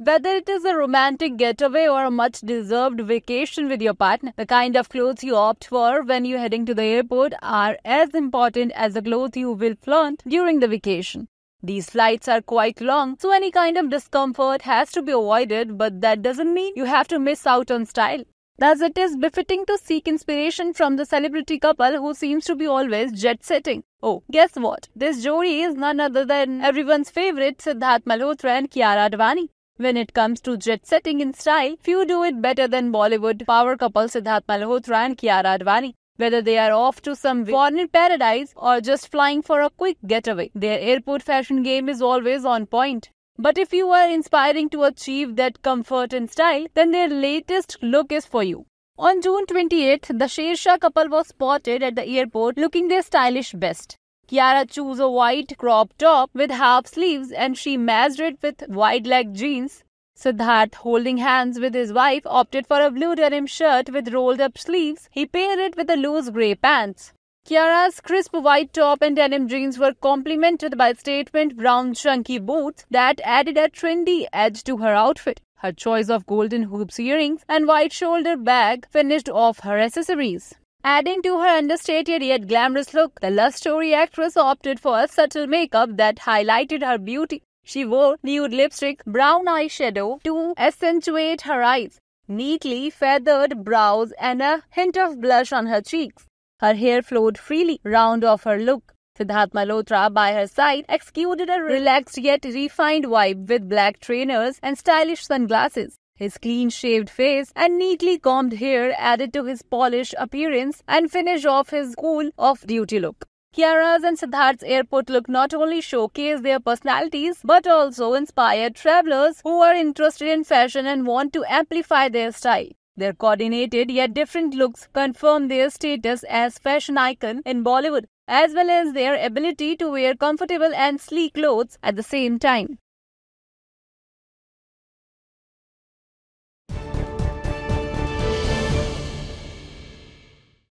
Whether it is a romantic getaway or a much deserved vacation with your partner, the kind of clothes you opt for when you're heading to the airport are as important as the clothes you will flaunt during the vacation. These flights are quite long, so any kind of discomfort has to be avoided, but that doesn't mean you have to miss out on style. Thus, it is befitting to seek inspiration from the celebrity couple who seems to be always jet setting. Oh, guess what? This jory is none other than everyone's favorite Siddharth Malhotra and Kiara Advani. When it comes to jet setting in style, few do it better than Bollywood power couple Siddharth Malhotra and Kiara Advani. Whether they are off to some foreign paradise or just flying for a quick getaway, their airport fashion game is always on point. But if you are inspiring to achieve that comfort and style, then their latest look is for you. On June 28th, the Shersha couple was spotted at the airport looking their stylish best. Kiara chose a white crop top with half sleeves and she matched it with wide leg jeans. Siddharth, holding hands with his wife, opted for a blue denim shirt with rolled up sleeves. He paired it with a loose grey pants. Kiara's crisp white top and denim jeans were complemented by statement brown chunky boots that added a trendy edge to her outfit. Her choice of golden hoops earrings and white shoulder bag finished off her accessories. Adding to her understated yet glamorous look, the love story actress opted for a subtle makeup that highlighted her beauty. She wore nude lipstick, brown eyeshadow to accentuate her eyes, neatly feathered brows, and a hint of blush on her cheeks. Her hair flowed freely round off her look. Siddharth Malhotra, by her side, exuded a relaxed yet refined vibe with black trainers and stylish sunglasses. His clean shaved face and neatly combed hair added to his polished appearance and finish off his cool off duty look. Kiara's and Siddharth's airport look not only showcase their personalities but also inspire travelers who are interested in fashion and want to amplify their style. Their coordinated yet different looks confirm their status as fashion icon in Bollywood as well as their ability to wear comfortable and sleek clothes at the same time.